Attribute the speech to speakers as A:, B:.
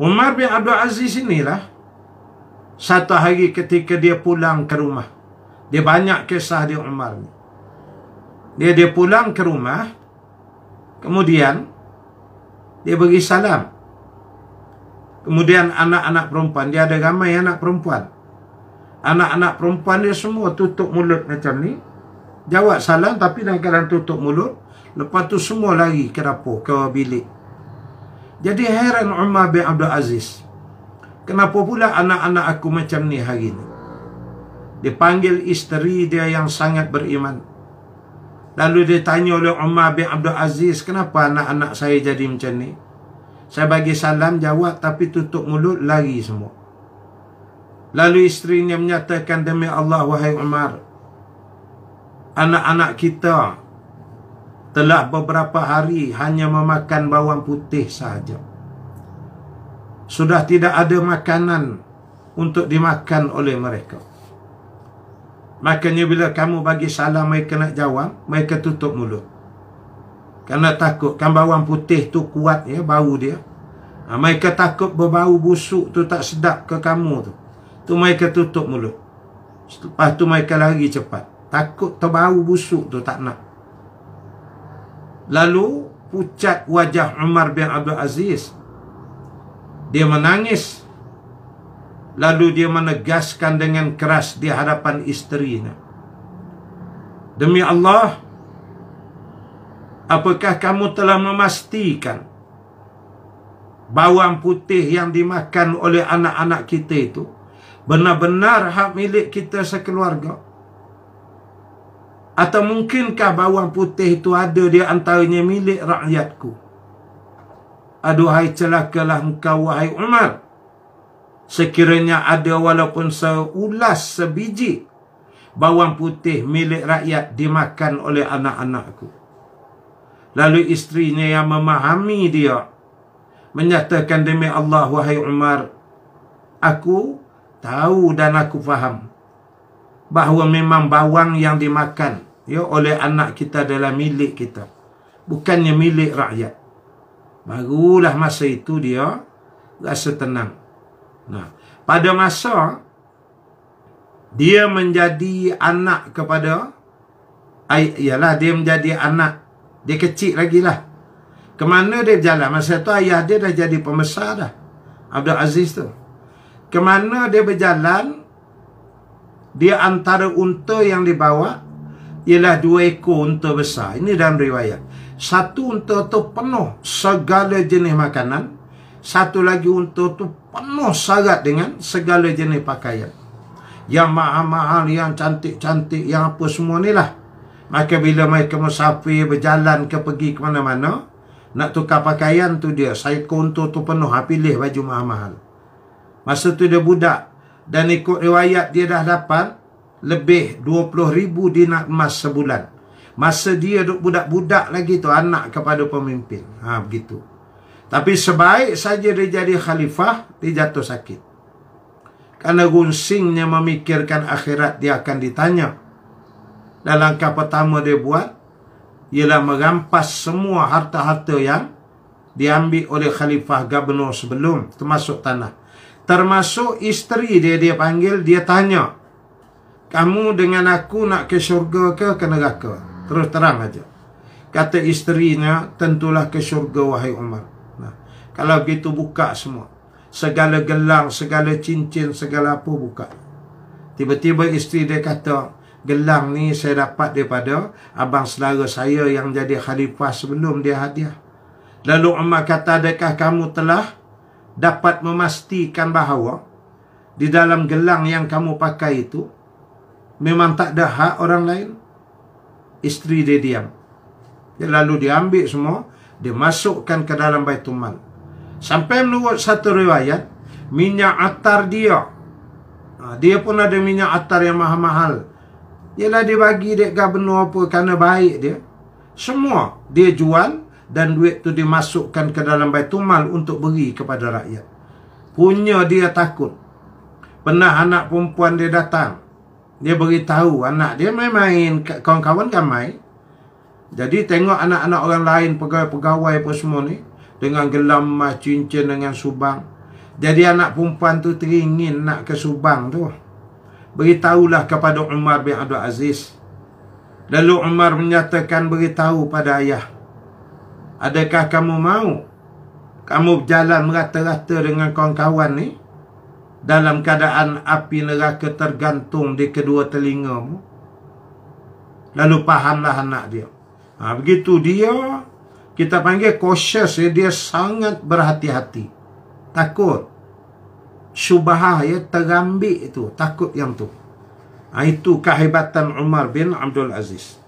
A: Umar bin Abdul Aziz inilah satu hari ketika dia pulang ke rumah. Dia banyak kisah dia Umar ni. Dia dia pulang ke rumah kemudian dia beri salam. Kemudian anak-anak perempuan dia ada ramai anak perempuan. Anak-anak perempuan dia semua tutup mulut macam ni. Jawab salam tapi dalam keadaan tutup mulut. Lepas tu semua lari ke dapur, ke bilik. Jadi heran Umar bin Abdul Aziz Kenapa pula anak-anak aku macam ni hari ni Dipanggil isteri dia yang sangat beriman Lalu dia tanya oleh Umar bin Abdul Aziz Kenapa anak-anak saya jadi macam ni Saya bagi salam jawab tapi tutup mulut lari semua Lalu isteri ni menyatakan demi Allah wahai Umar Anak-anak kita telah beberapa hari hanya memakan bawang putih sahaja. Sudah tidak ada makanan untuk dimakan oleh mereka. Makanya bila kamu bagi salam mereka nak jawab, mereka tutup mulut. Karena takut kan bawang putih tu kuat ya bau dia. Ha, mereka takut berbau busuk tu tak sedap ke kamu tu. Tu mereka tutup mulut. Lepas tu mereka lari cepat. Takut terbau busuk tu tak nak. Lalu pucat wajah Umar bin Abdul Aziz Dia menangis Lalu dia menegaskan dengan keras di hadapan isterinya Demi Allah Apakah kamu telah memastikan Bawang putih yang dimakan oleh anak-anak kita itu Benar-benar hak milik kita sekeluarga atau mungkinkah bawang putih itu ada dia antaranya milik rakyatku? Aduhai celakalah engkau wahai Umar. Sekiranya ada walaupun seulas sebiji bawang putih milik rakyat dimakan oleh anak-anakku. Lalu istrinya yang memahami dia menyatakan demi Allah wahai Umar, aku tahu dan aku faham bahawa memang bawang yang dimakan ya oleh anak kita adalah milik kita bukannya milik rakyat barulah masa itu dia rasa tenang nah pada masa dia menjadi anak kepada ay, ialah dia menjadi anak dia kecil lagi lah Kemana dia berjalan? Masa tu ayah dia dah jadi pembesar dah. Abdul Aziz tu. Kemana dia berjalan? Dia antara unta yang dibawa ialah dua ekor unta besar. Ini dalam riwayat. Satu unta tu penuh segala jenis makanan. Satu lagi unta tu penuh sarat dengan segala jenis pakaian. Yang mahal-mahal, yang cantik-cantik, yang apa semua ni lah. Maka bila mereka musafir, berjalan ke pergi ke mana-mana, nak tukar pakaian tu dia, saya unta tu penuh, ha, pilih baju mahal-mahal. Masa tu dia budak. Dan ikut riwayat dia dah dapat lebih ribu dinar emas sebulan. Masa dia duk budak-budak lagi tu anak kepada pemimpin. Ha begitu. Tapi sebaik saja dia jadi khalifah, dia jatuh sakit. Karena gunsingnya memikirkan akhirat dia akan ditanya. Dan langkah pertama dia buat ialah merampas semua harta-harta yang diambil oleh khalifah gubernur sebelum termasuk tanah. Termasuk isteri dia dia panggil, dia tanya, kamu dengan aku nak ke syurga ke ke neraka? Terus terang aja. Kata isterinya, tentulah ke syurga wahai Umar. Nah, kalau begitu buka semua. Segala gelang, segala cincin, segala apa buka. Tiba-tiba isteri dia kata, gelang ni saya dapat daripada abang saudara saya yang jadi khalifah sebelum dia hadiah. Lalu Umar kata, adakah kamu telah dapat memastikan bahawa di dalam gelang yang kamu pakai itu memang tak ada hak orang lain isteri dia diam dia lalu diambil semua dia masukkan ke dalam baitul mal sampai menurut satu riwayat minyak atar dia ha, dia pun ada minyak atar yang mahal-mahal ialah dia bagi dekat gubernur apa kerana baik dia semua dia jual dan duit tu dimasukkan ke dalam baitul mal untuk beri kepada rakyat punya dia takut pernah anak perempuan dia datang dia beritahu anak dia main-main kawan-kawan ramai jadi tengok anak-anak orang lain pegawai-pegawai apa semua ni dengan gelam mas cincin dengan subang jadi anak perempuan tu teringin nak ke subang tu beritahulah kepada Umar bin Abdul Aziz lalu Umar menyatakan beritahu pada ayah adakah kamu mau kamu berjalan merata-rata dengan kawan-kawan ni dalam keadaan api neraka tergantung di kedua telingamu lalu fahamlah anak dia ha, begitu dia kita panggil cautious ya dia sangat berhati-hati takut syubhah ya terambil itu takut yang tu ha, itu kehebatan Umar bin Abdul Aziz